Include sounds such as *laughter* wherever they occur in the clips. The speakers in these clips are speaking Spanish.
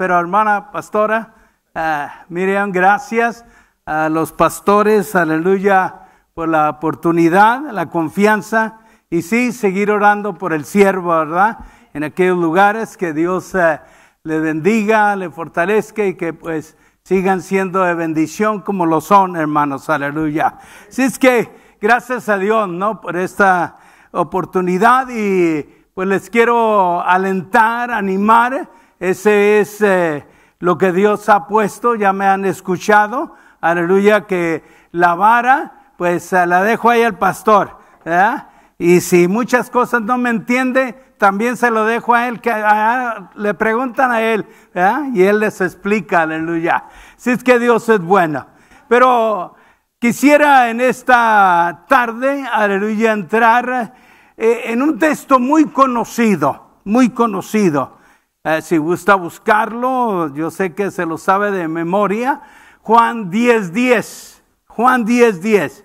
pero hermana pastora, eh, miren, gracias a los pastores, aleluya, por la oportunidad, la confianza y sí, seguir orando por el siervo, ¿verdad? En aquellos lugares que Dios eh, le bendiga, le fortalezca y que pues sigan siendo de bendición como lo son, hermanos, aleluya. Así es que gracias a Dios, ¿no? Por esta oportunidad y pues les quiero alentar, animar ese es eh, lo que Dios ha puesto, ya me han escuchado. Aleluya, que la vara, pues la dejo ahí al pastor. ¿verdad? Y si muchas cosas no me entiende, también se lo dejo a él, que ah, le preguntan a él, ¿verdad? y él les explica, aleluya. Si es que Dios es bueno. Pero quisiera en esta tarde, aleluya, entrar eh, en un texto muy conocido, muy conocido. Eh, si gusta buscarlo, yo sé que se lo sabe de memoria. Juan 10:10. 10. Juan 10:10. 10,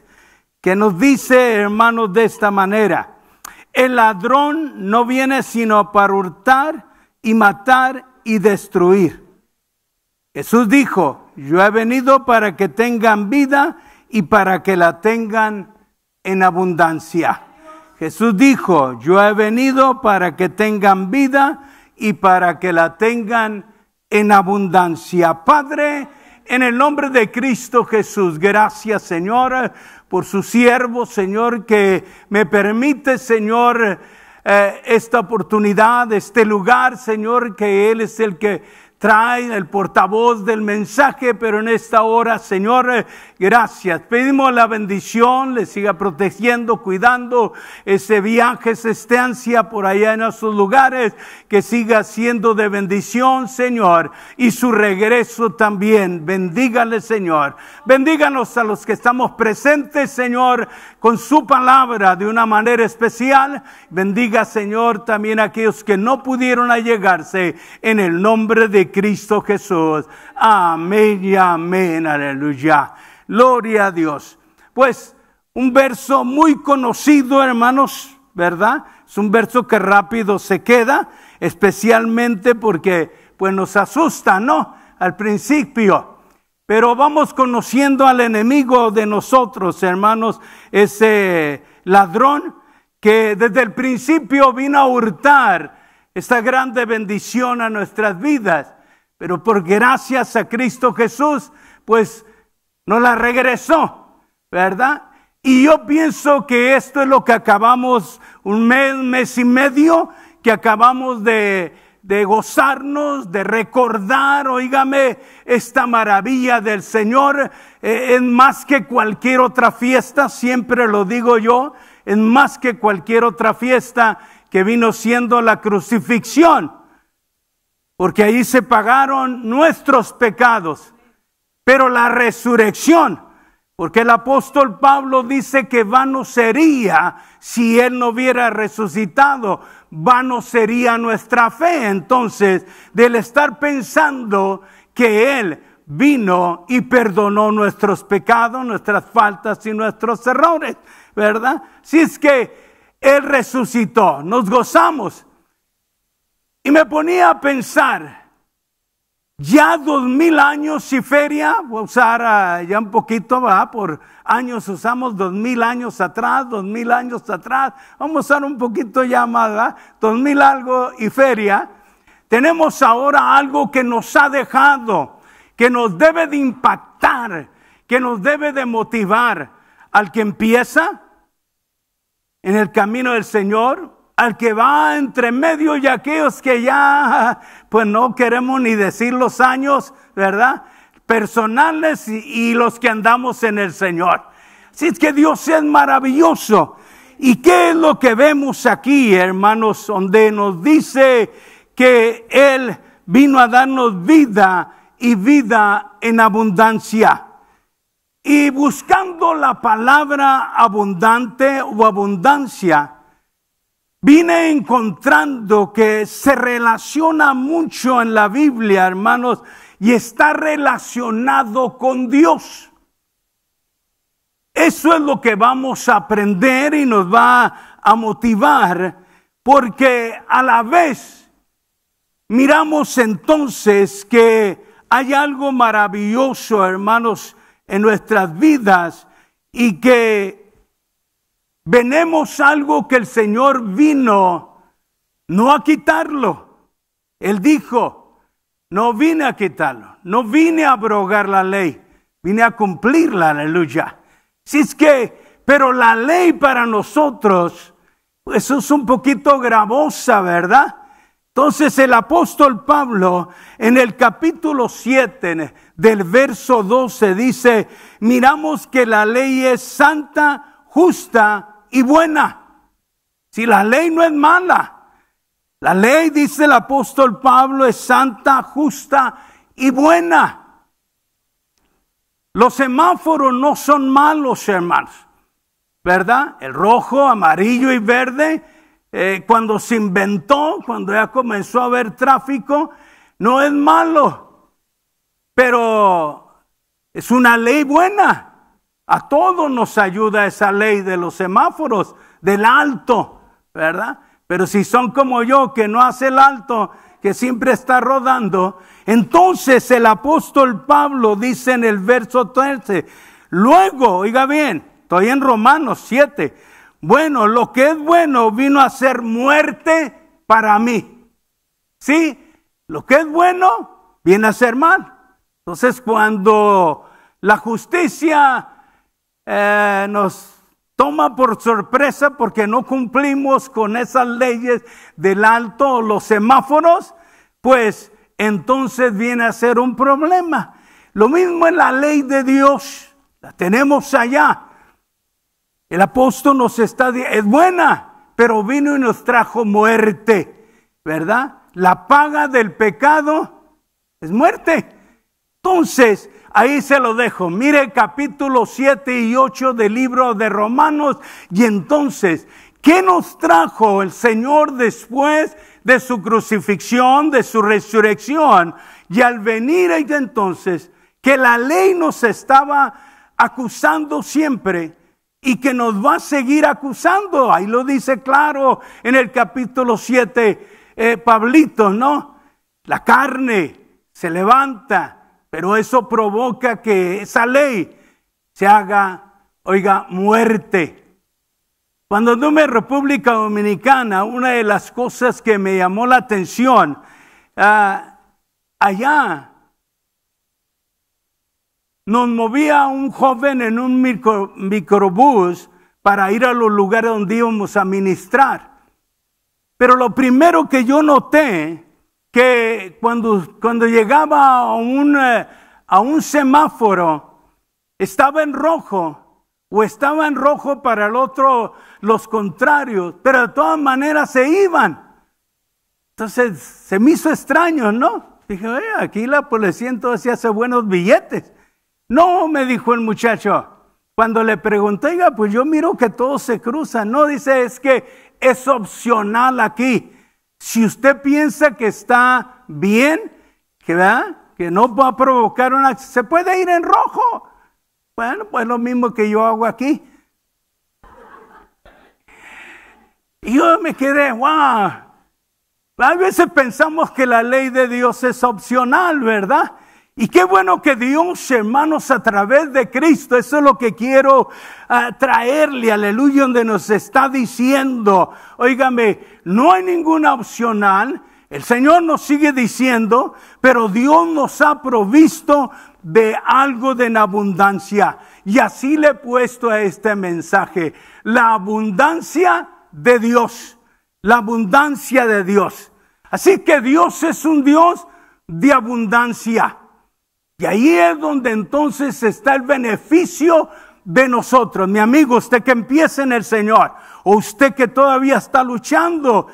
que nos dice, hermanos, de esta manera: El ladrón no viene sino para hurtar y matar y destruir. Jesús dijo: Yo he venido para que tengan vida y para que la tengan en abundancia. Jesús dijo: Yo he venido para que tengan vida y para que la tengan en abundancia. Padre, en el nombre de Cristo Jesús, gracias Señor por su siervo, Señor, que me permite, Señor, eh, esta oportunidad, este lugar, Señor, que Él es el que trae, el portavoz del mensaje, pero en esta hora, Señor, eh, gracias. Pedimos la bendición, le siga protegiendo, cuidando ese viaje, esa estancia por allá en esos lugares, que siga siendo de bendición, Señor, y su regreso también. Bendígale, Señor. Bendíganos a los que estamos presentes, Señor, con su palabra de una manera especial. Bendiga, Señor, también a aquellos que no pudieron allegarse en el nombre de Cristo Jesús. Amén y amén, aleluya. Gloria a Dios. Pues un verso muy conocido, hermanos, ¿verdad? Es un verso que rápido se queda, especialmente porque pues nos asusta, ¿no? Al principio. Pero vamos conociendo al enemigo de nosotros, hermanos, ese ladrón que desde el principio vino a hurtar esta grande bendición a nuestras vidas pero por gracias a Cristo Jesús, pues nos la regresó, ¿verdad? Y yo pienso que esto es lo que acabamos un mes, mes y medio, que acabamos de, de gozarnos, de recordar, oígame, esta maravilla del Señor, en eh, más que cualquier otra fiesta, siempre lo digo yo, en más que cualquier otra fiesta que vino siendo la crucifixión porque ahí se pagaron nuestros pecados. Pero la resurrección, porque el apóstol Pablo dice que vano sería si él no hubiera resucitado, vano sería nuestra fe. Entonces, del estar pensando que él vino y perdonó nuestros pecados, nuestras faltas y nuestros errores, ¿verdad? Si es que él resucitó, nos gozamos y me ponía a pensar, ya dos mil años, y feria, voy a usar ah, ya un poquito, va Por años usamos dos mil años atrás, dos mil años atrás, vamos a usar un poquito ya más, Dos mil algo y feria. Tenemos ahora algo que nos ha dejado, que nos debe de impactar, que nos debe de motivar al que empieza en el camino del Señor, al que va entre medio y aquellos que ya, pues no queremos ni decir los años, ¿verdad? Personales y, los que andamos en el Señor. Así es que Dios es maravilloso. ¿Y qué es lo que vemos aquí, hermanos, donde nos dice que Él vino a darnos vida y vida en abundancia? Y buscando la palabra abundante o abundancia, vine encontrando que se relaciona mucho en la Biblia, hermanos, y está relacionado con Dios. Eso es lo que vamos a aprender y nos va a motivar, porque a la vez miramos entonces que hay algo maravilloso, hermanos, en nuestras vidas y que Venemos algo que el Señor vino no a quitarlo. Él dijo, no vine a quitarlo, no vine a abrogar la ley, vine a cumplirla, aleluya. Si es que, pero la ley para nosotros, eso pues, es un poquito gravosa, ¿verdad? Entonces el apóstol Pablo en el capítulo 7 del verso 12 dice, miramos que la ley es santa, justa y buena. Si la ley no es mala, la ley, dice el apóstol Pablo, es santa, justa y buena. Los semáforos no son malos, hermanos, ¿verdad? El rojo, amarillo y verde, eh, cuando se inventó, cuando ya comenzó a haber tráfico, no es malo, pero es una ley buena. A todos nos ayuda esa ley de los semáforos, del alto, ¿verdad? Pero si son como yo, que no hace el alto, que siempre está rodando, entonces el apóstol Pablo dice en el verso 13, luego, oiga bien, estoy en Romanos 7, bueno, lo que es bueno vino a ser muerte para mí. ¿Sí? Lo que es bueno viene a ser mal. Entonces cuando la justicia eh, nos toma por sorpresa porque no cumplimos con esas leyes del alto, los semáforos, pues entonces viene a ser un problema. Lo mismo en la ley de Dios, la tenemos allá. El apóstol nos está diciendo, es buena, pero vino y nos trajo muerte, ¿verdad? La paga del pecado es muerte. Entonces, Ahí se lo dejo. Mire capítulo 7 y 8 del libro de Romanos. Y entonces, ¿qué nos trajo el Señor después de su crucifixión, de su resurrección? Y al venir ahí entonces, que la ley nos estaba acusando siempre y que nos va a seguir acusando. Ahí lo dice claro en el capítulo 7, eh, Pablito, ¿no? La carne se levanta pero eso provoca que esa ley se haga, oiga, muerte. Cuando anduve en República Dominicana, una de las cosas que me llamó la atención, ah, allá nos movía un joven en un micro, microbús para ir a los lugares donde íbamos a ministrar. Pero lo primero que yo noté que cuando, cuando llegaba a un, eh, a un semáforo, estaba en rojo o estaba en rojo para el otro, los contrarios, pero de todas maneras se iban. Entonces se me hizo extraño, ¿no? Dije, Oye, aquí la policía entonces hace buenos billetes. No, me dijo el muchacho. Cuando le pregunté, pues yo miro que todo se cruzan. No, dice, es que es opcional aquí. Si usted piensa que está bien, que, que no va a provocar una... Se puede ir en rojo. Bueno, pues lo mismo que yo hago aquí. Y yo me quedé, wow. A veces pensamos que la ley de Dios es opcional, ¿verdad? Y qué bueno que Dios, hermanos, a través de Cristo, eso es lo que quiero ah, traerle, aleluya, donde nos está diciendo, óigame, no hay ninguna opcional, el Señor nos sigue diciendo, pero Dios nos ha provisto de algo de en abundancia. Y así le he puesto a este mensaje, la abundancia de Dios, la abundancia de Dios. Así que Dios es un Dios de abundancia. Y ahí es donde entonces está el beneficio de nosotros. Mi amigo, usted que empieza en el Señor o usted que todavía está luchando,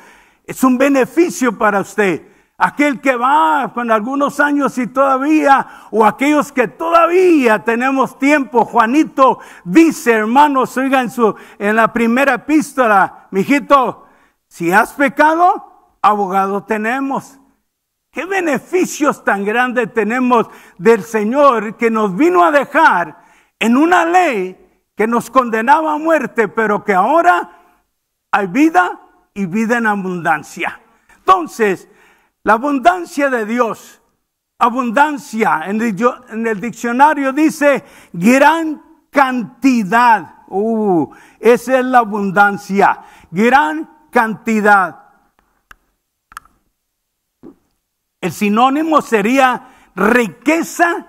es un beneficio para usted. Aquel que va con algunos años y todavía, o aquellos que todavía tenemos tiempo. Juanito dice, hermanos, en su, en la primera epístola, mijito, si has pecado, abogado tenemos Qué beneficios tan grandes tenemos del Señor que nos vino a dejar en una ley que nos condenaba a muerte, pero que ahora hay vida y vida en abundancia. Entonces, la abundancia de Dios, abundancia, en el, diccionario dice gran cantidad. Uh, esa es la abundancia, gran cantidad. El sinónimo sería riqueza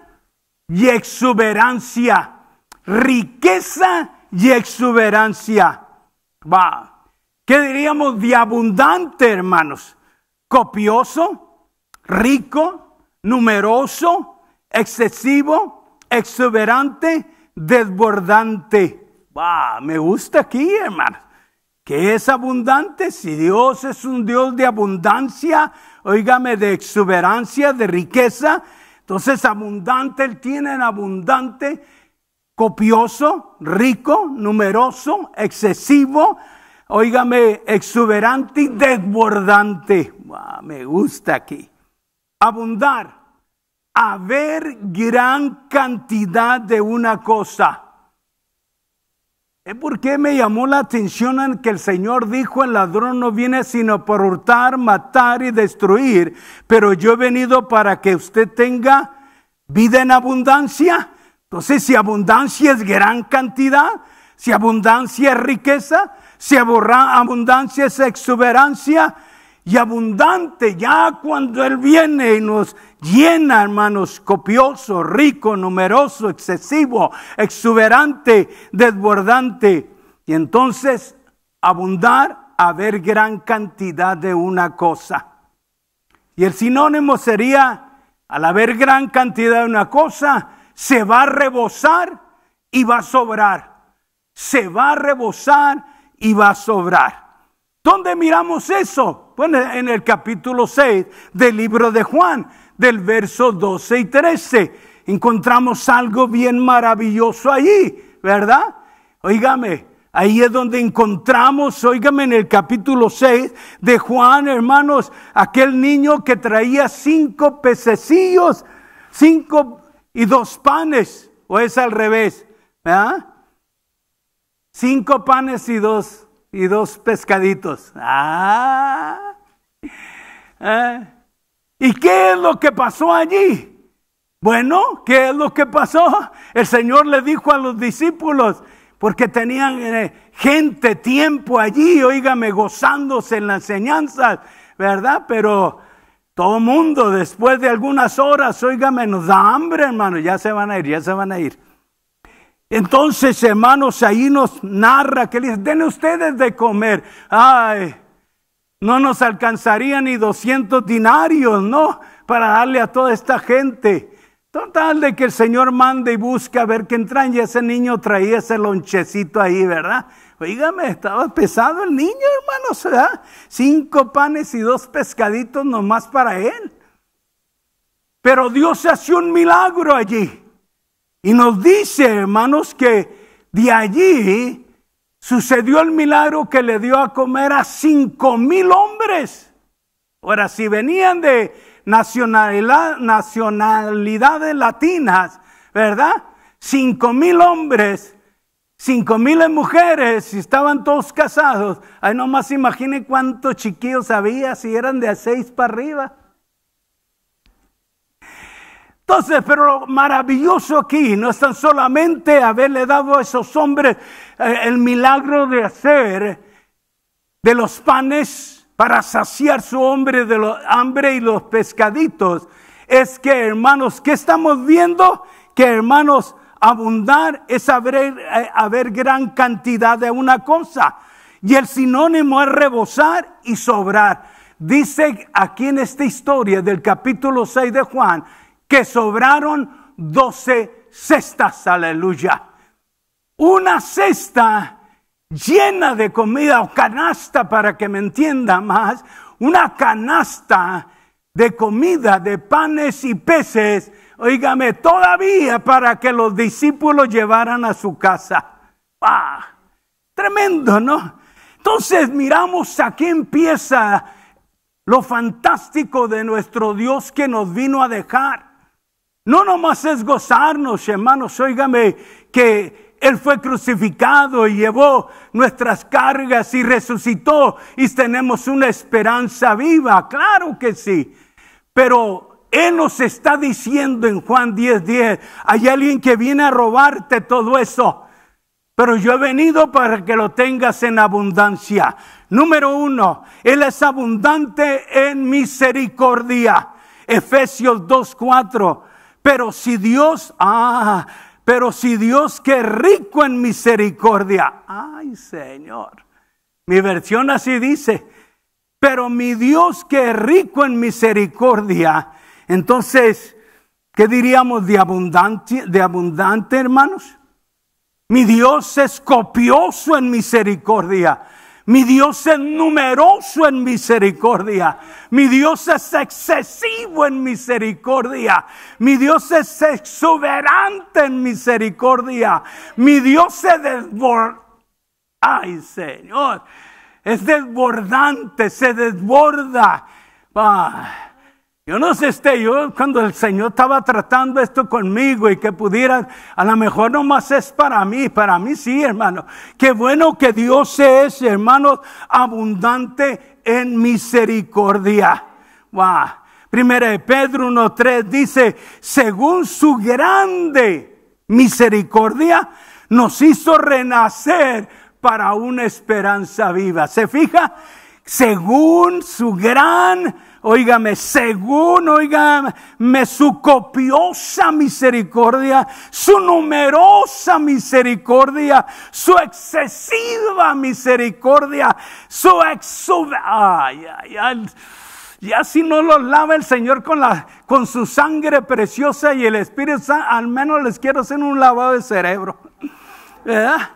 y exuberancia. Riqueza y exuberancia. ¿Qué diríamos de abundante, hermanos? Copioso, rico, numeroso, excesivo, exuberante, desbordante. me gusta aquí, hermanos que es abundante, si Dios es un Dios de abundancia, oígame, de exuberancia, de riqueza, entonces abundante, Él tiene en abundante, copioso, rico, numeroso, excesivo, oígame, exuberante y desbordante. me gusta aquí. Abundar, haber gran cantidad de una cosa. Es porque me llamó la atención en que el Señor dijo, el ladrón no viene sino por hurtar, matar y destruir, pero yo he venido para que usted tenga vida en abundancia. Entonces, si abundancia es gran cantidad, si abundancia es riqueza, si abundancia es exuberancia, y abundante, ya cuando Él viene y nos llena, hermanos, copioso, rico, numeroso, excesivo, exuberante, desbordante. Y entonces, abundar, haber gran cantidad de una cosa. Y el sinónimo sería, al haber gran cantidad de una cosa, se va a rebosar y va a sobrar. Se va a rebosar y va a sobrar. ¿Dónde miramos eso? Bueno, en el capítulo 6 del libro de Juan del verso 12 y 13. Encontramos algo bien maravilloso allí, ¿verdad? Óigame. ahí es donde encontramos, Óigame en el capítulo 6 de Juan, hermanos, aquel niño que traía cinco pececillos, cinco y dos panes, o es al revés, ¿verdad? Cinco panes y dos, y dos pescaditos. Ah, ah. ¿Y qué es lo que pasó allí? Bueno, ¿qué es lo que pasó? El Señor le dijo a los discípulos, porque tenían eh, gente, tiempo allí, oígame, gozándose en la enseñanza, ¿verdad? Pero todo mundo, después de algunas horas, oígame, nos da hambre, hermano, ya se van a ir, ya se van a ir. Entonces, hermanos, ahí nos narra que les den ustedes de comer. Ay, no nos alcanzaría ni 200 dinarios, ¿no? Para darle a toda esta gente. Total de que el Señor mande y busque a ver qué entran. Y ese niño traía ese lonchecito ahí, ¿verdad? Oígame, estaba pesado el niño, hermanos, ¿verdad? Cinco panes y dos pescaditos nomás para él. Pero Dios se hace un milagro allí. Y nos dice, hermanos, que de allí Sucedió el milagro que le dio a comer a cinco mil hombres. Ahora, si venían de nacionalidades latinas, ¿verdad? Cinco mil hombres, cinco mil mujeres, si estaban todos casados. Ahí nomás imagine cuántos chiquillos había si eran de seis para arriba. Entonces, pero lo maravilloso aquí no es tan solamente haberle dado a esos hombres eh, el milagro de hacer de los panes para saciar su hombre de los, hambre y los pescaditos. Es que, hermanos, ¿qué estamos viendo? Que, hermanos, abundar es haber, eh, haber gran cantidad de una cosa. Y el sinónimo es rebosar y sobrar. Dice aquí en esta historia del capítulo 6 de Juan, que sobraron doce cestas, aleluya. Una cesta llena de comida o canasta, para que me entienda más, una canasta de comida, de panes y peces, oígame, todavía para que los discípulos llevaran a su casa. ¡Ah! Tremendo, ¿no? Entonces miramos aquí empieza lo fantástico de nuestro Dios que nos vino a dejar. No nomás es gozarnos, hermanos, óigame, que Él fue crucificado y llevó nuestras cargas y resucitó y tenemos una esperanza viva, claro que sí. Pero Él nos está diciendo en Juan 10:10, 10, hay alguien que viene a robarte todo eso. Pero yo he venido para que lo tengas en abundancia. Número uno, Él es abundante en misericordia. Efesios 2.4. Pero si Dios, ah, pero si Dios que rico en misericordia, ay Señor, mi versión así dice, pero mi Dios que rico en misericordia, entonces, ¿qué diríamos de abundante, de abundante hermanos? Mi Dios es copioso en misericordia. Mi Dios es numeroso en misericordia. Mi Dios es excesivo en misericordia. Mi Dios es exuberante en misericordia. Mi Dios se desborda. Ay, Señor. Es desbordante, se desborda. Ah. Yo no sé estoy yo cuando el Señor estaba tratando esto conmigo y que pudiera, a lo mejor nomás es para mí, para mí sí, hermano. Qué bueno que Dios es, hermano, abundante en misericordia. Wow. Primera de Pedro 1.3 dice, según su grande misericordia, nos hizo renacer para una esperanza viva. ¿Se fija? Según su gran Óigame, según, óigame, su copiosa misericordia, su numerosa misericordia, su excesiva misericordia, su exuberancia. Ay, ay, ay. Ya si no los lava el Señor con, la, con su sangre preciosa y el Espíritu Santo, al menos les quiero hacer un lavado de cerebro. ¿Verdad?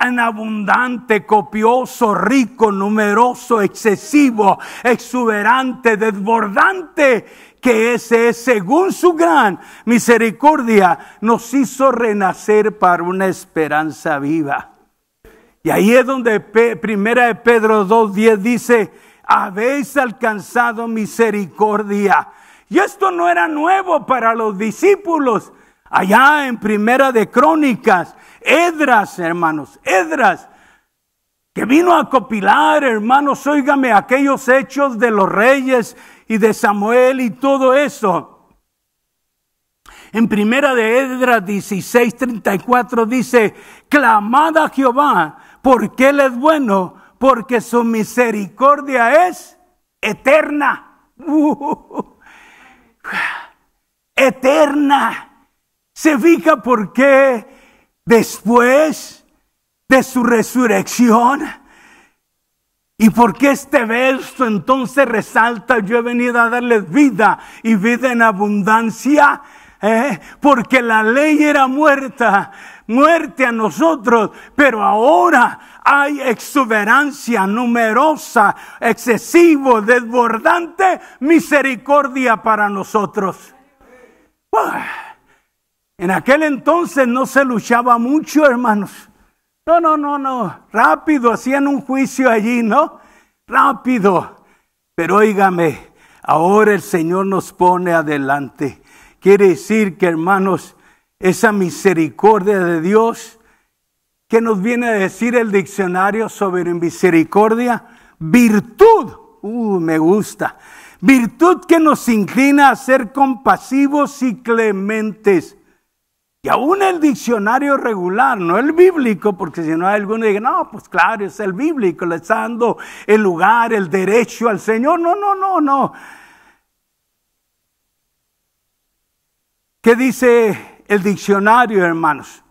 en abundante, copioso, rico, numeroso, excesivo, exuberante, desbordante, que ese es según su gran misericordia, nos hizo renacer para una esperanza viva. Y ahí es donde primera de Pedro 2.10 dice, habéis alcanzado misericordia. Y esto no era nuevo para los discípulos. Allá en Primera de Crónicas, Edras, hermanos, Edras, que vino a copilar, hermanos, óigame, aquellos hechos de los reyes y de Samuel y todo eso. En primera de Edras 16, 34 dice, clamad a Jehová, porque Él es bueno, porque su misericordia es eterna. *laughs* eterna. Se fija por qué después de su resurrección. ¿Y porque este verso entonces resalta, yo he venido a darles vida y vida en abundancia? ¿Eh? Porque la ley era muerta, muerte a nosotros, pero ahora hay exuberancia numerosa, excesivo, desbordante misericordia para nosotros. En aquel entonces no se luchaba mucho, hermanos. No, no, no, no. Rápido, hacían un juicio allí, ¿no? Rápido. Pero óigame, ahora el Señor nos pone adelante. Quiere decir que, hermanos, esa misericordia de Dios, que nos viene a decir el diccionario sobre misericordia, virtud. Uh, me gusta. Virtud que nos inclina a ser compasivos y clementes y aún el diccionario regular, no el bíblico, porque si no hay alguno que diga, no, pues claro, es el bíblico, le está dando el lugar, el derecho al Señor. No, no, no, no. ¿Qué dice el diccionario, hermanos?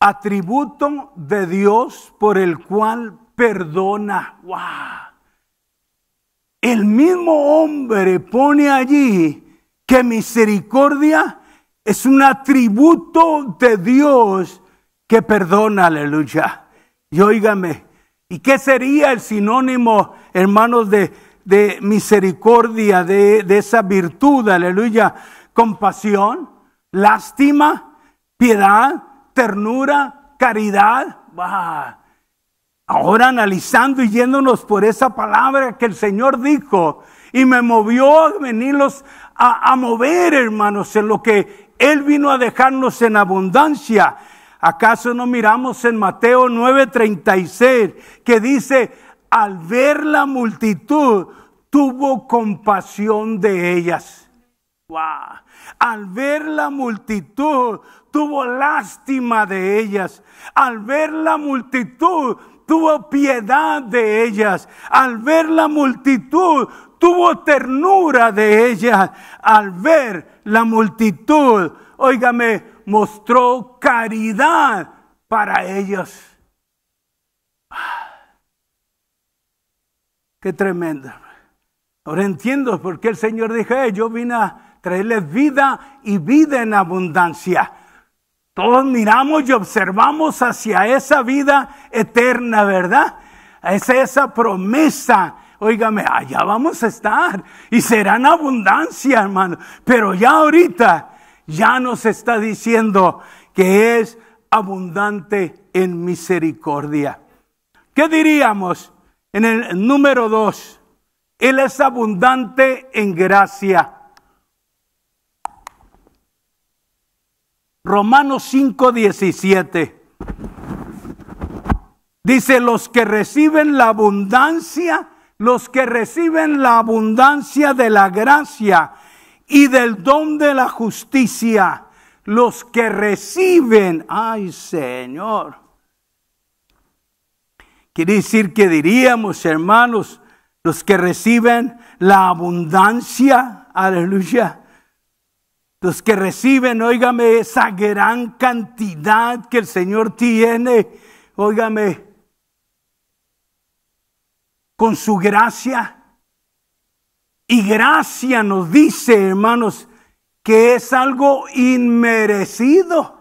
Atributo de Dios por el cual perdona. ¡Wow! El mismo hombre pone allí que misericordia es un atributo de Dios que perdona, aleluya. Y óigame, ¿y qué sería el sinónimo, hermanos, de, de misericordia, de, esa virtud, aleluya? Compasión, lástima, piedad, ternura, caridad. Ahora analizando y yéndonos por esa palabra que el Señor dijo y me movió a venirlos a mover, hermanos, en lo que él vino a dejarnos en abundancia. ¿Acaso no miramos en Mateo 9:36 que dice, al ver la multitud, tuvo compasión de ellas? Al ver la multitud, tuvo lástima de ellas. Al ver la multitud, tuvo piedad de ellas. Al ver la multitud, tuvo ternura de ella al ver la multitud. Óigame, mostró caridad para ellos. Ah, qué tremendo. Ahora entiendo por qué el Señor dijo, eh, yo vine a traerles vida y vida en abundancia. Todos miramos y observamos hacia esa vida eterna, ¿verdad? Es esa promesa Óigame, allá vamos a estar y será abundancia, hermano. Pero ya ahorita ya nos está diciendo que es abundante en misericordia. ¿Qué diríamos en el número dos? Él es abundante en gracia. Romanos 5, 17. Dice, los que reciben la abundancia los que reciben la abundancia de la gracia y del don de la justicia, los que reciben, ay Señor. Quiere decir que diríamos, hermanos, los que reciben la abundancia, aleluya, los que reciben, óigame, esa gran cantidad que el Señor tiene, óigame, con su gracia. Y gracia nos dice, hermanos, que es algo inmerecido.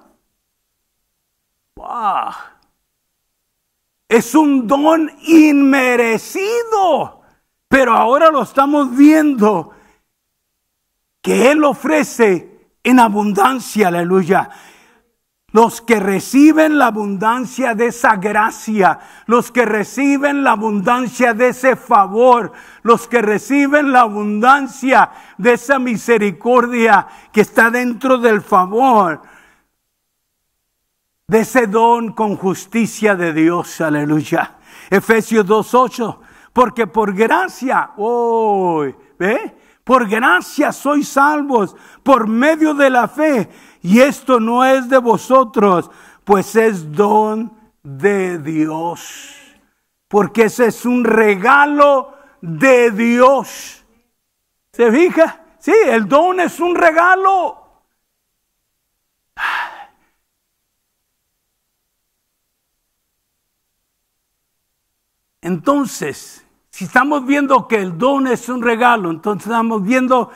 Es un don inmerecido. Pero ahora lo estamos viendo que Él ofrece en abundancia, aleluya. Los que reciben la abundancia de esa gracia, los que reciben la abundancia de ese favor, los que reciben la abundancia de esa misericordia que está dentro del favor, de ese don con justicia de Dios, aleluya. Efesios 2.8, porque por gracia, hoy, ¿ve? Por gracia sois salvos, por medio de la fe. Y esto no es de vosotros, pues es don de Dios. Porque ese es un regalo de Dios. ¿Se fija? Sí, el don es un regalo. Entonces, si estamos viendo que el don es un regalo, entonces estamos viendo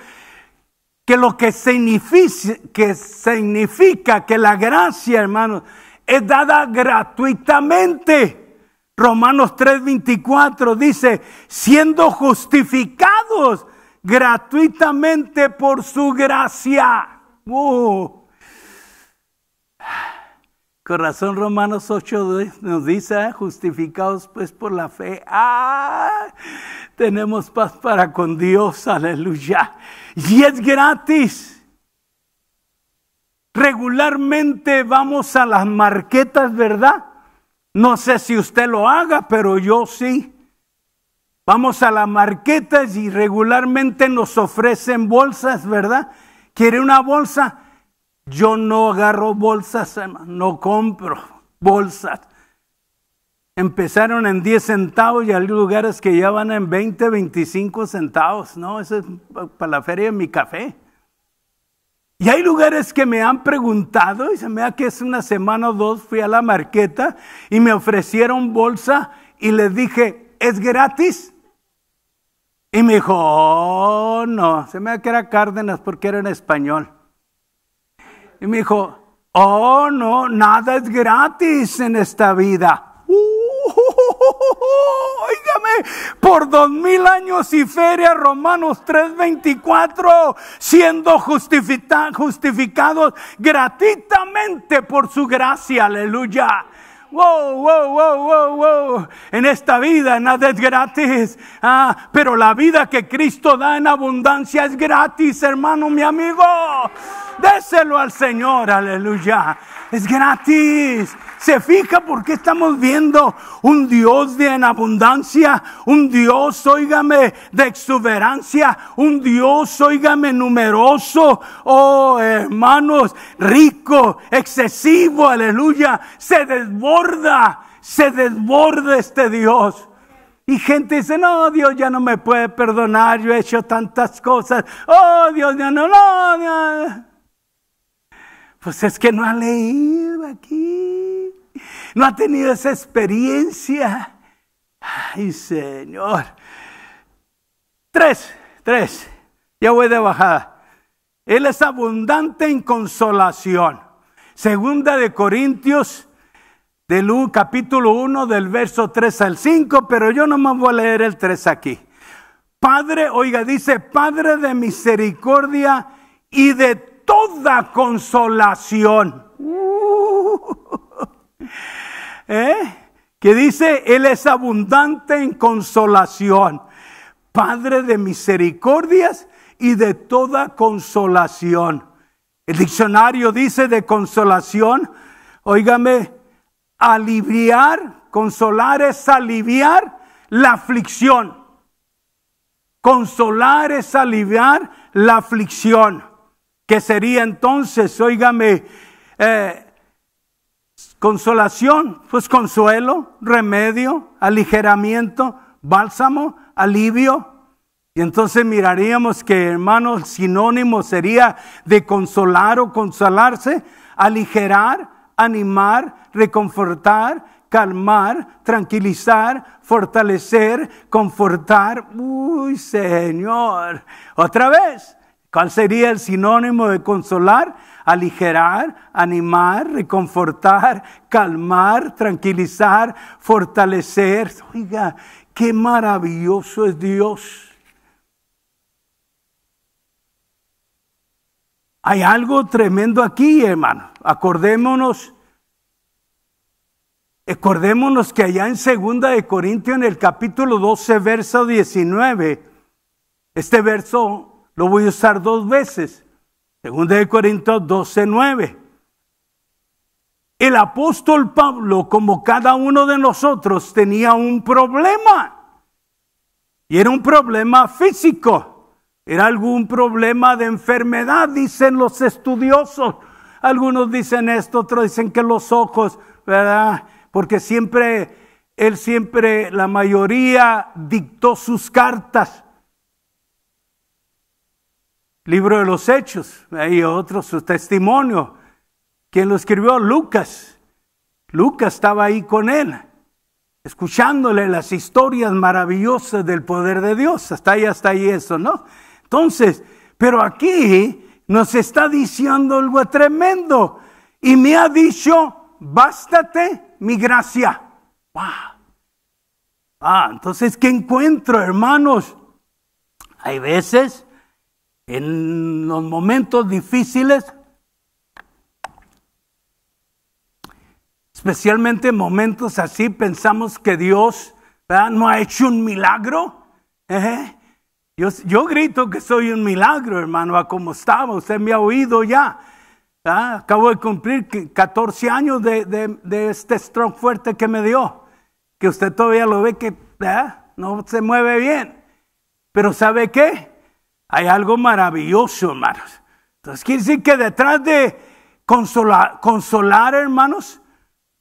que lo que significa, que significa que la gracia, hermanos, es dada gratuitamente. Romanos 3:24 dice, siendo justificados gratuitamente por su gracia. Corazón Romanos 8 nos dice, ah, justificados pues por la fe. ¡Ah! Tenemos paz para con Dios, aleluya y es gratis. Regularmente vamos a las marquetas, ¿verdad? No sé si usted lo haga, pero yo sí. Vamos a las marquetas y regularmente nos ofrecen bolsas, ¿verdad? ¿Quiere una bolsa? Yo no agarro bolsas, no compro bolsas empezaron en 10 centavos y hay lugares que ya van en 20, 25 centavos. No, eso es para la feria de mi café. Y hay lugares que me han preguntado, y se me da que hace una semana o dos, fui a la marqueta y me ofrecieron bolsa y les dije, ¿es gratis? Y me dijo, oh, no, se me da que era Cárdenas porque era en español. Y me dijo, oh, no, nada es gratis en esta vida. Óigame, ¡Oh, por dos mil años y feria, Romanos 3:24, siendo justificados gratuitamente por su gracia, aleluya. Wow, wow, wow, wow, wow. En esta vida nada es gratis. Ah, pero la vida que Cristo da en abundancia es gratis, hermano, mi amigo. Déselo al Señor, aleluya. Es gratis. Se fija por qué estamos viendo un Dios de abundancia, un Dios, óigame, de exuberancia, un Dios, óigame, numeroso, oh hermanos, rico, excesivo, aleluya. Se desborda, se desborda este Dios. Y gente dice, no, Dios ya no me puede perdonar, yo he hecho tantas cosas. Oh, Dios ya no, no, no. Pues es que no ha leído aquí, no ha tenido esa experiencia. Ay, Señor. Tres, tres. Ya voy de bajada. Él es abundante en consolación. Segunda de Corintios, de del capítulo 1, del verso 3 al 5, pero yo no me voy a leer el 3 aquí. Padre, oiga, dice, Padre de misericordia y de toda consolación. *laughs* ¿Eh? Que dice, Él es abundante en consolación, Padre de misericordias y de toda consolación. El diccionario dice de consolación, oígame, aliviar, consolar es aliviar la aflicción. Consolar es aliviar la aflicción que sería entonces, óigame, eh, consolación, pues consuelo, remedio, aligeramiento, bálsamo, alivio. Y entonces miraríamos que, hermano, sinónimo sería de consolar o consolarse, aligerar, animar, reconfortar, calmar, tranquilizar, fortalecer, confortar. Uy, Señor, otra vez ¿Cuál sería el sinónimo de consolar? Aligerar, animar, reconfortar, calmar, tranquilizar, fortalecer. Oiga, qué maravilloso es Dios. Hay algo tremendo aquí, hermano. Acordémonos. Acordémonos que allá en segunda de Corintios en el capítulo 12, verso 19, este verso lo voy a usar dos veces. Segunda de Corintios 12, 9. El apóstol Pablo, como cada uno de nosotros, tenía un problema. Y era un problema físico. Era algún problema de enfermedad, dicen los estudiosos. Algunos dicen esto, otros dicen que los ojos, ¿verdad? Porque siempre, él siempre, la mayoría dictó sus cartas Libro de los Hechos, hay otros, su testimonio. que lo escribió? Lucas. Lucas estaba ahí con él, escuchándole las historias maravillosas del poder de Dios. Hasta ahí, hasta ahí eso, ¿no? Entonces, pero aquí nos está diciendo algo tremendo. Y me ha dicho, bástate mi gracia. Ah, entonces, ¿qué encuentro, hermanos? Hay veces en los momentos difíciles, especialmente momentos así, pensamos que Dios no ha hecho un milagro. ¿eh? Yo, grito que soy un milagro, hermano, a como estaba. Usted me ha oído ya. Acabo de cumplir 14 años de, este strong fuerte que me dio. Que usted todavía lo ve que no se mueve bien. Pero ¿sabe qué? Hay algo maravilloso, hermanos. Entonces, quiere decir que detrás de consolar, consolar, hermanos,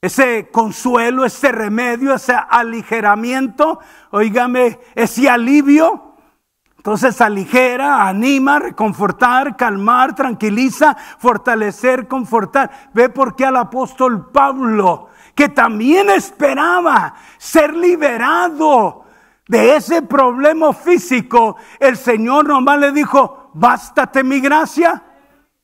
ese consuelo, ese remedio, ese aligeramiento, oígame, ese alivio, entonces aligera, anima, reconfortar, calmar, tranquiliza, fortalecer, confortar. Ve por qué al apóstol Pablo, que también esperaba ser liberado de ese problema físico, el Señor nomás le dijo, bástate mi gracia.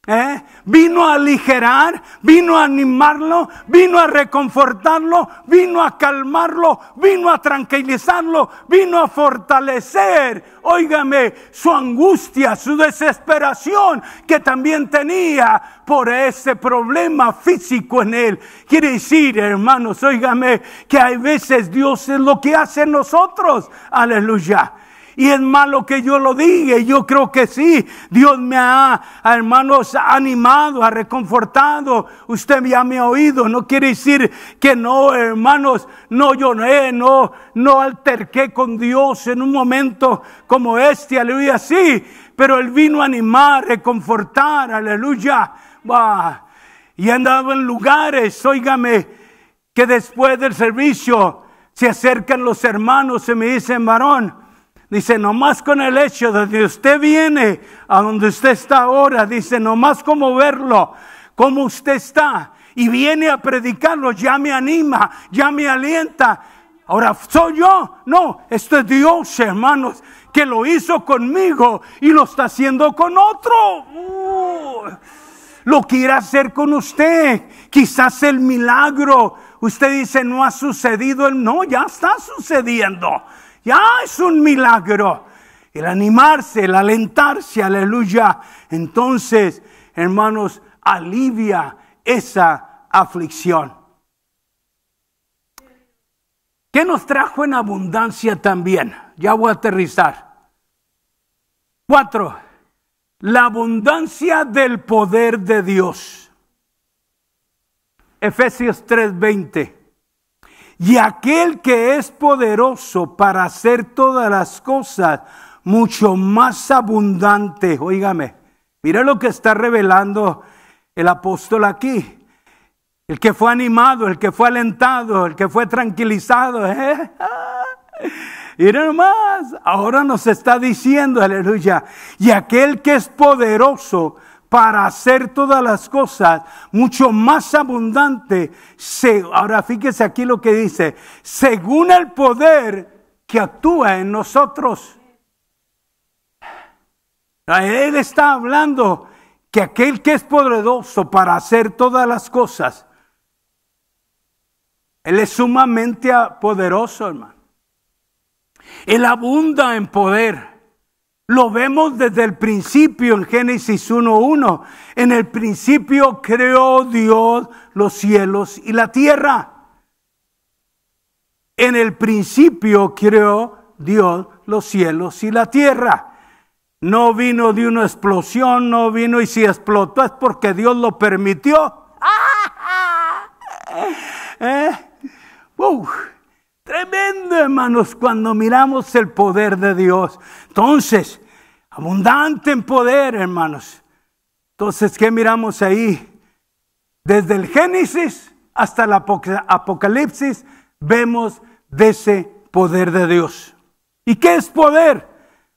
¿Eh? Vino a aligerar, vino a animarlo, vino a reconfortarlo, vino a calmarlo, vino a tranquilizarlo, vino a fortalecer, óigame, su angustia, su desesperación que también tenía por ese problema físico en él. Quiere decir, hermanos, óigame, que hay veces Dios es lo que hace en nosotros. Aleluya y es malo que yo lo diga, yo creo que sí. Dios me ha, hermanos, animado, ha reconfortado. Usted ya me ha oído, no quiere decir que no, hermanos, no lloré, no, no alterqué con Dios en un momento como este, aleluya, sí. Pero Él vino a animar, reconfortar, aleluya. Bah. Y andado en lugares, óigame, que después del servicio se acercan los hermanos y me dicen, varón, Dice, nomás con el hecho de que usted viene a donde usted está ahora, dice, nomás como verlo, como usted está, y viene a predicarlo, ya me anima, ya me alienta. Ahora, ¿soy yo? No, esto es Dios, hermanos, que lo hizo conmigo y lo está haciendo con otro. lo quiere hacer con usted. Quizás el milagro. Usted dice, no ha sucedido. No, ya está sucediendo. Ya es un milagro. El animarse, el alentarse, aleluya. Entonces, hermanos, alivia esa aflicción. ¿Qué nos trajo en abundancia también? Ya voy a aterrizar. Cuatro, la abundancia del poder de Dios. Efesios 3:20. Y aquel que es poderoso para hacer todas las cosas mucho más abundantes, oígame, mira lo que está revelando el apóstol aquí. El que fue animado, el que fue alentado, el que fue tranquilizado. ¿eh? *laughs* Mira nomás, ahora nos está diciendo, aleluya, y aquel que es poderoso para hacer todas las cosas mucho más abundante. Se, ahora fíjese aquí lo que dice, según el poder que actúa en nosotros. Él está hablando que aquel que es poderoso para hacer todas las cosas, Él es sumamente poderoso, hermano. Él abunda en poder. Lo vemos desde el principio en Génesis 1.1. En el principio creó Dios los cielos y la tierra. En el principio creó Dios los cielos y la tierra. No vino de una explosión, no vino y si explotó es porque Dios lo permitió. *laughs* ¿Eh? Tremendo, hermanos, cuando miramos el poder de Dios. Entonces, abundante en poder, hermanos. Entonces, ¿qué miramos ahí? Desde el Génesis hasta el Apocalipsis vemos de ese poder de Dios. ¿Y qué es poder?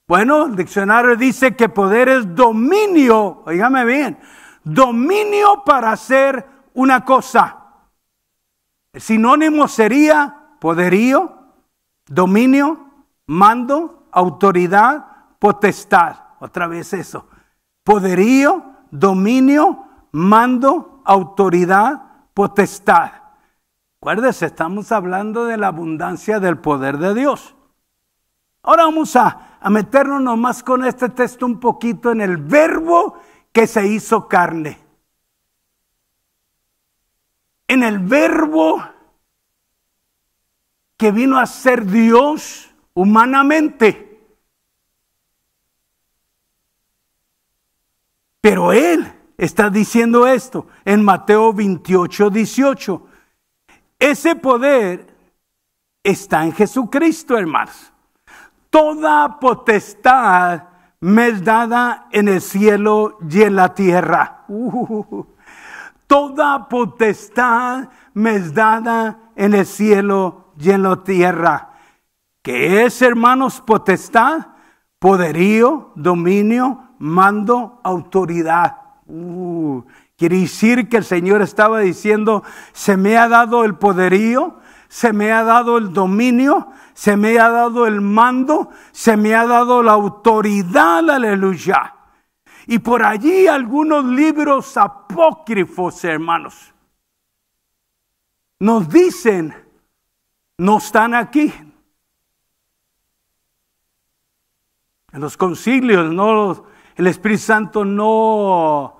Bueno, el diccionario dice que poder es dominio, oígame bien, dominio para hacer una cosa. El sinónimo sería poderío, dominio, mando, autoridad, potestad. Otra vez eso. Poderío, dominio, mando, autoridad, potestad. Acuérdense, estamos hablando de la abundancia del poder de Dios. Ahora vamos a, a, meternos nomás con este texto un poquito en el verbo que se hizo carne. En el verbo que vino a ser Dios humanamente. Pero Él está diciendo esto en Mateo 28, 18. Ese poder está en Jesucristo, hermanos. Toda potestad me es dada en el cielo y en la tierra. Uh. toda potestad me es dada en el cielo y en la tierra, que es, hermanos, potestad, poderío, dominio, mando, autoridad. Uh, quiere decir que el Señor estaba diciendo, se me ha dado el poderío, se me ha dado el dominio, se me ha dado el mando, se me ha dado la autoridad, aleluya. Y por allí algunos libros apócrifos, hermanos, nos dicen no están aquí. En los concilios, no, el Espíritu Santo no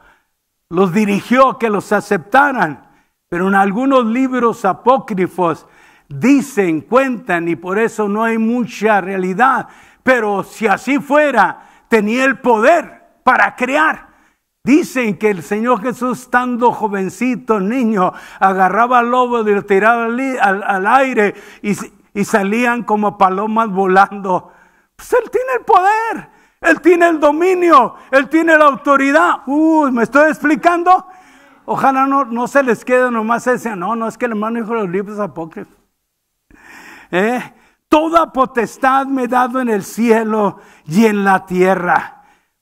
los dirigió a que los aceptaran, pero en algunos libros apócrifos dicen, cuentan, y por eso no hay mucha realidad. Pero si así fuera, tenía el poder para crear. Dicen que el Señor Jesús, estando jovencito, niño, agarraba al lobo y lo tiraba al, aire y, salían como palomas volando. Pues Él tiene el poder, Él tiene el dominio, Él tiene la autoridad. ¿me estoy explicando? Ojalá no, no se les quede nomás ese, no, no, es que el hermano dijo los libros apócrifos. ¿Eh? Toda potestad me he dado en el cielo y en la tierra.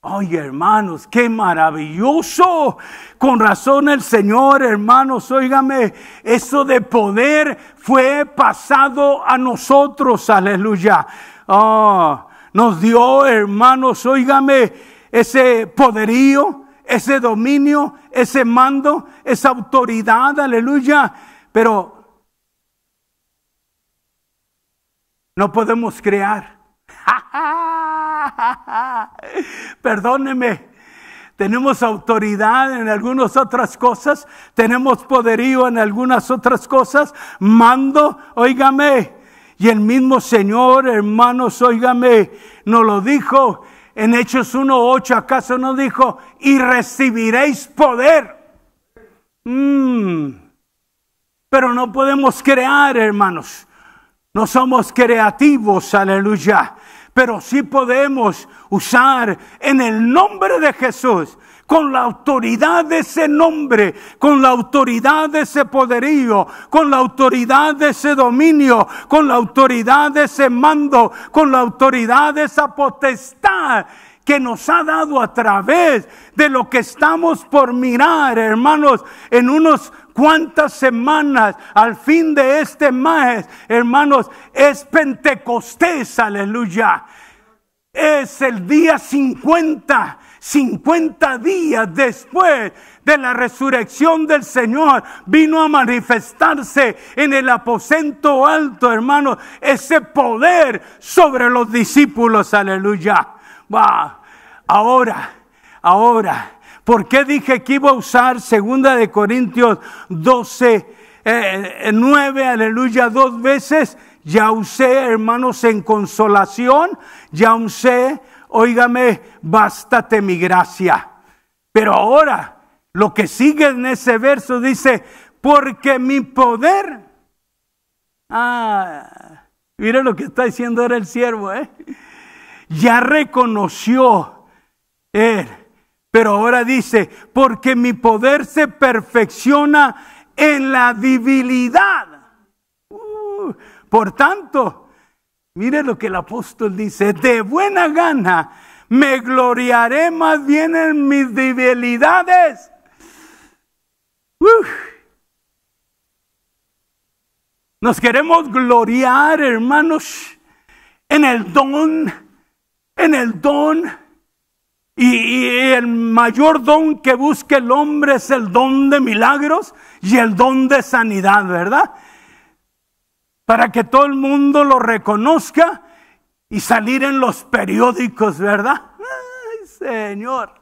Oye, hermanos, qué maravilloso. Con razón el Señor, hermanos, óigame, eso de poder fue pasado a nosotros, aleluya. Oh, nos dio, hermanos, óigame, ese poderío, ese dominio, ese mando, esa autoridad, aleluya. Pero no podemos crear. ¡Ja, *laughs* ja *laughs* Perdóneme. Tenemos autoridad en algunas otras cosas, tenemos poderío en algunas otras cosas, mando, óigame. Y el mismo Señor, hermanos, óigame, nos lo dijo en Hechos 1.8, ¿acaso no dijo? Y recibiréis poder. Mm. Pero no podemos crear, hermanos. No somos creativos, aleluya pero sí podemos usar en el nombre de Jesús, con la autoridad de ese nombre, con la autoridad de ese poderío, con la autoridad de ese dominio, con la autoridad de ese mando, con la autoridad de esa potestad que nos ha dado a través de lo que estamos por mirar, hermanos, en unos ¿Cuántas semanas al fin de este mes, hermanos, es Pentecostés, aleluya? Es el día 50, 50 días después de la resurrección del Señor, vino a manifestarse en el aposento alto, hermanos, ese poder sobre los discípulos, aleluya. Va, Ahora, ahora ¿Por qué dije que iba a usar segunda de Corintios 12, 9, eh, eh, aleluya, dos veces? Ya usé, hermanos, en consolación, ya usé, oígame, bástate mi gracia. Pero ahora, lo que sigue en ese verso dice, porque mi poder... Ah, mire lo que está diciendo ahora el siervo, ¿eh? Ya reconoció él eh, pero ahora dice, porque mi poder se perfecciona en la debilidad. Uh, por tanto, mire lo que el apóstol dice, de buena gana me gloriaré más bien en mis debilidades. Nos queremos gloriar, hermanos, en el don, en el don y, el mayor don que busca el hombre es el don de milagros y el don de sanidad, ¿verdad? Para que todo el mundo lo reconozca y salir en los periódicos, ¿verdad? Ay, Señor.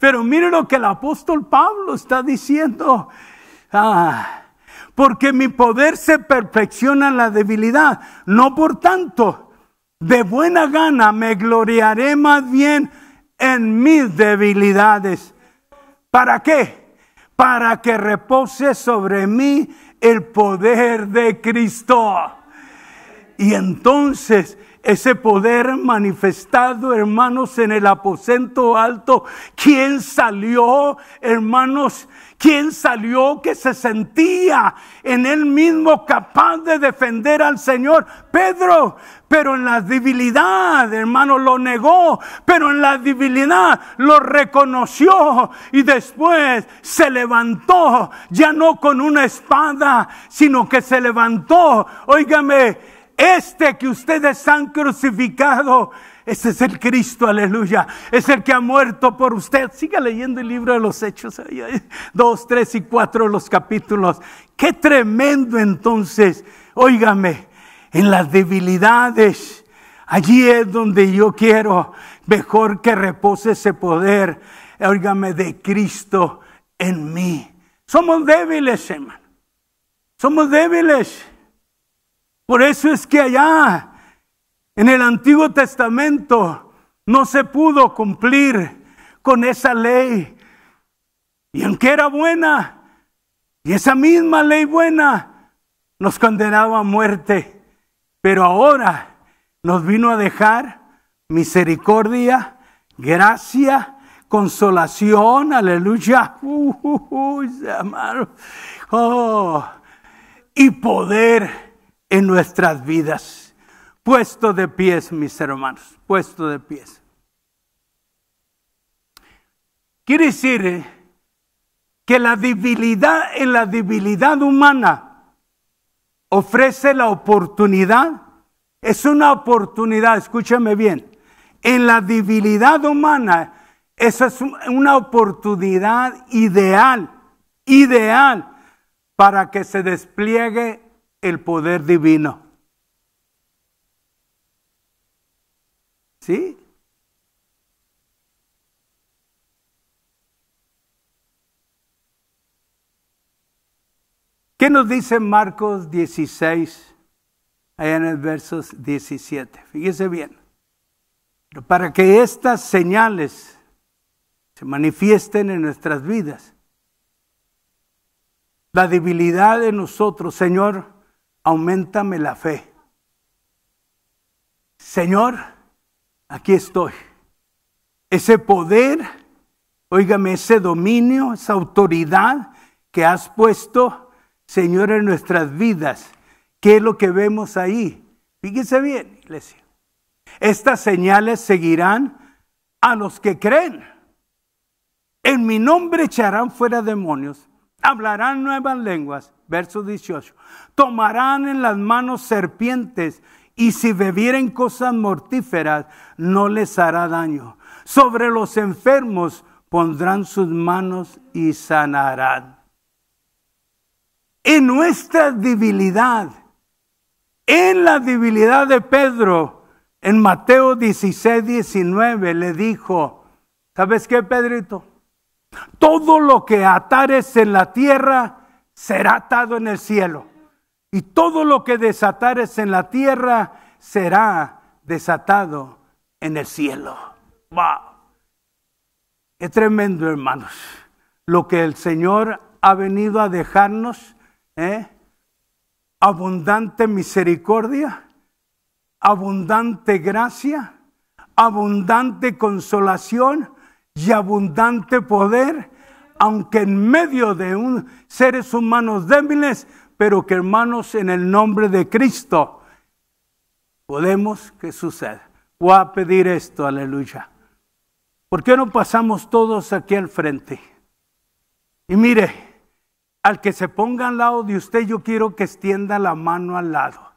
Pero mire lo que el apóstol Pablo está diciendo. Ah, porque mi poder se perfecciona en la debilidad. No por tanto, de buena gana me gloriaré más bien en mis debilidades. ¿Para qué? Para que repose sobre mí el poder de Cristo. Y entonces ese poder manifestado, hermanos, en el aposento alto, ¿quién salió, hermanos? ¿Quién salió que se sentía en él mismo capaz de defender al Señor. Pedro, pero en la debilidad, hermano, lo negó, pero en la debilidad lo reconoció y después se levantó, ya no con una espada, sino que se levantó. Óigame, este que ustedes han crucificado ese es el Cristo, aleluya. Es el que ha muerto por usted. Siga leyendo el libro de los Hechos, dos, tres y cuatro los capítulos. Qué tremendo entonces. Óigame, en las debilidades, allí es donde yo quiero mejor que repose ese poder, óigame, de Cristo en mí. Somos débiles, hermano. Somos débiles. Por eso es que allá en el Antiguo Testamento no se pudo cumplir con esa ley. Y aunque era buena, y esa misma ley buena nos condenaba a muerte, pero ahora nos vino a dejar misericordia, gracia, consolación, aleluya, oh, y poder en nuestras vidas. Puesto de pies, mis hermanos, puesto de pies. Quiere decir eh, que la debilidad en la debilidad humana ofrece la oportunidad, es una oportunidad, escúchame bien, en la debilidad humana esa es una oportunidad ideal, ideal para que se despliegue el poder divino. ¿Sí? ¿Qué nos dice Marcos 16, allá en el verso 17? Fíjese bien. Para que estas señales se manifiesten en nuestras vidas, la debilidad de nosotros, Señor, aumentame la fe. Señor, aquí estoy. Ese poder, óigame, ese dominio, esa autoridad que has puesto, Señor, en nuestras vidas. ¿Qué es lo que vemos ahí? Fíjense bien, iglesia. Estas señales seguirán a los que creen. En mi nombre echarán fuera demonios, hablarán nuevas lenguas, verso 18, tomarán en las manos serpientes y si bebieren cosas mortíferas, no les hará daño. Sobre los enfermos pondrán sus manos y sanarán. En nuestra debilidad, en la debilidad de Pedro, en Mateo 16, 19, le dijo, ¿sabes qué, Pedrito? Todo lo que atares en la tierra será atado en el cielo. Y todo lo que desatares en la tierra será desatado en el cielo. ¡Wow! Es tremendo, hermanos, lo que el Señor ha venido a dejarnos. ¿eh? Abundante misericordia, abundante gracia, abundante consolación y abundante poder, aunque en medio de seres humanos débiles, pero que hermanos en el nombre de Cristo podemos que suceda. Voy a pedir esto, aleluya. ¿Por qué no pasamos todos aquí al frente? Y mire, al que se ponga al lado de usted, yo quiero que extienda la mano al lado.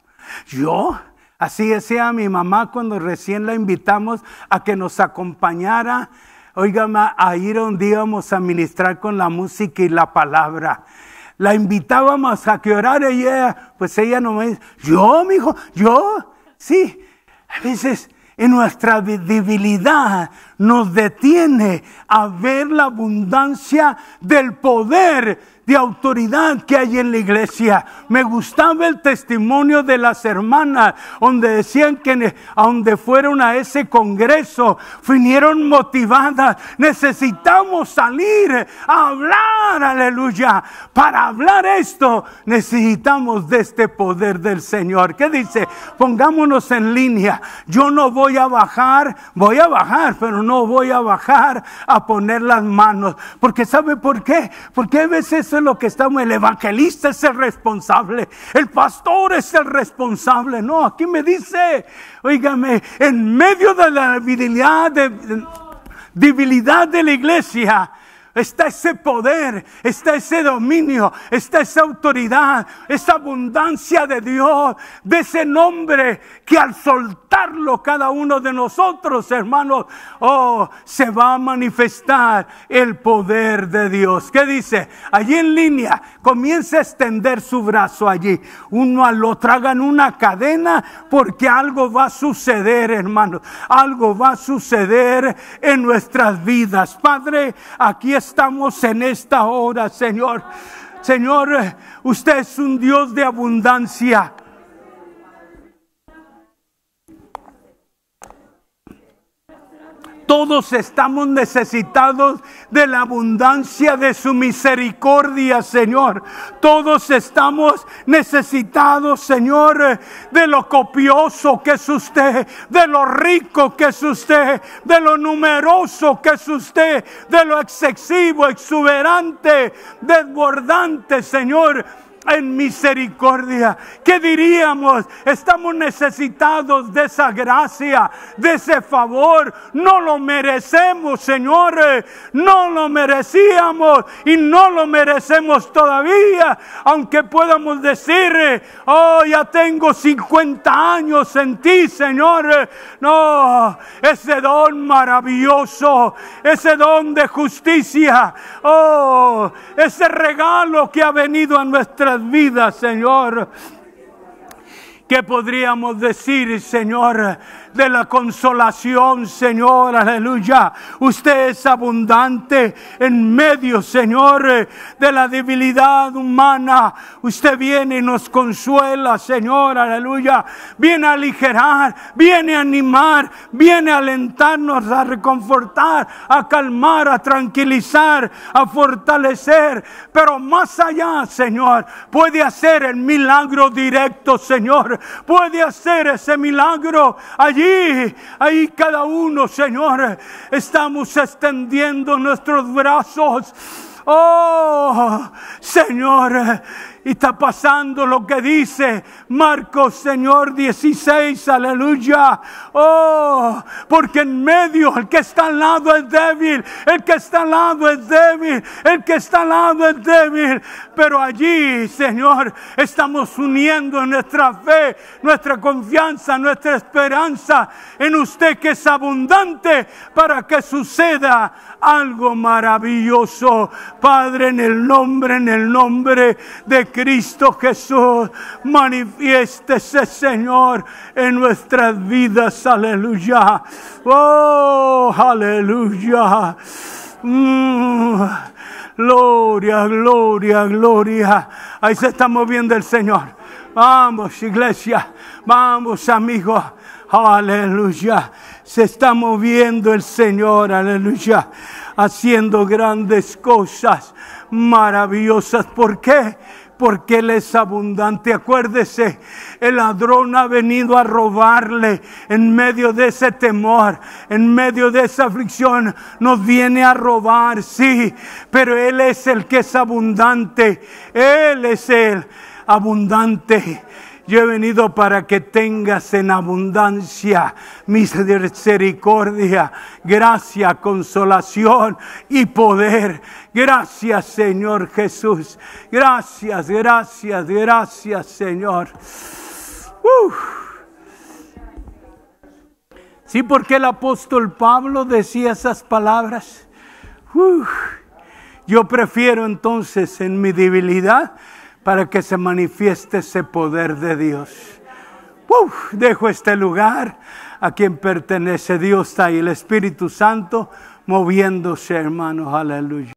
Yo, así decía mi mamá cuando recién la invitamos a que nos acompañara, oígame, a ir a día vamos a ministrar con la música y la palabra. La invitábamos a que orara ella, pues ella no me dice, yo, hijo, yo, sí. A veces en nuestra debilidad nos detiene a ver la abundancia del poder de autoridad que hay en la iglesia. Me gustaba el testimonio de las hermanas, donde decían que a donde fueron a ese congreso, vinieron motivadas. Necesitamos salir a hablar, aleluya. Para hablar esto, necesitamos de este poder del Señor. ¿Qué dice? Pongámonos en línea. Yo no voy a bajar, voy a bajar, pero no voy a bajar a poner las manos. Porque ¿sabe por qué? Porque a veces es lo que estamos, el evangelista es el responsable, el pastor es el responsable. No, aquí me dice, oígame, en medio de la debilidad debilidad de la iglesia, está ese poder, está ese dominio, está esa autoridad, esa abundancia de Dios, de ese nombre que al soltarlo cada uno de nosotros, hermanos, oh, se va a manifestar el poder de Dios. ¿Qué dice? Allí en línea, comienza a extender su brazo allí, uno al otro, hagan una cadena porque algo va a suceder, hermanos, algo va a suceder en nuestras vidas. Padre, aquí es estamos en esta hora, Señor. Señor, usted es un Dios de abundancia. Todos estamos necesitados de la abundancia de su misericordia, Señor. Todos estamos necesitados, Señor, de lo copioso que es usted, de lo rico que es usted, de lo numeroso que es usted, de lo excesivo, exuberante, desbordante, Señor en misericordia. ¿Qué diríamos? Estamos necesitados de esa gracia, de ese favor. No lo merecemos, señores. No lo merecíamos y no lo merecemos todavía. Aunque podamos decir, oh, ya tengo 50 años en ti, Señor. No, ese don maravilloso, ese don de justicia, oh, ese regalo que ha venido a nuestra vida Señor, que podríamos decir, Señor, de la consolación, Señor, aleluya. Usted es abundante en medio, Señor, eh, de la debilidad humana. Usted viene y nos consuela, Señor, aleluya. Viene a aligerar, viene a animar, viene a alentarnos, a reconfortar, a calmar, a tranquilizar, a fortalecer. Pero más allá, Señor, puede hacer el milagro directo, Señor. Puede hacer ese milagro allí ahí cada uno, Señor, estamos extendiendo nuestros brazos. Oh, Señor, y está pasando lo que dice Marcos, Señor 16, aleluya. Oh, porque en medio el que está al lado es débil, el que está al lado es débil, el que está al lado es débil. Pero allí, Señor, estamos uniendo nuestra fe, nuestra confianza, nuestra esperanza en usted que es abundante para que suceda algo maravilloso. Padre, en el nombre, en el nombre de Cristo Jesús, manifiéstese, Señor, en nuestras vidas. Aleluya. Oh, aleluya. Mm. Gloria, gloria, gloria. Ahí se está moviendo el Señor. Vamos, iglesia. Vamos, amigos. Aleluya. Se está moviendo el Señor. Aleluya. Haciendo grandes cosas maravillosas. ¿Por qué? porque Él es abundante. Acuérdese, el ladrón ha venido a robarle en medio de ese temor, en medio de esa aflicción, nos viene a robar, sí, pero Él es el que es abundante, Él es el abundante. Yo he venido para que tengas en abundancia misericordia, gracia, consolación y poder. Gracias Señor Jesús. Gracias, gracias, gracias Señor. Sí, porque el apóstol Pablo decía esas palabras. Yo prefiero entonces en mi debilidad para que se manifieste ese poder de Dios. dejo este lugar a quien pertenece Dios está y el Espíritu Santo moviéndose, hermanos. Aleluya.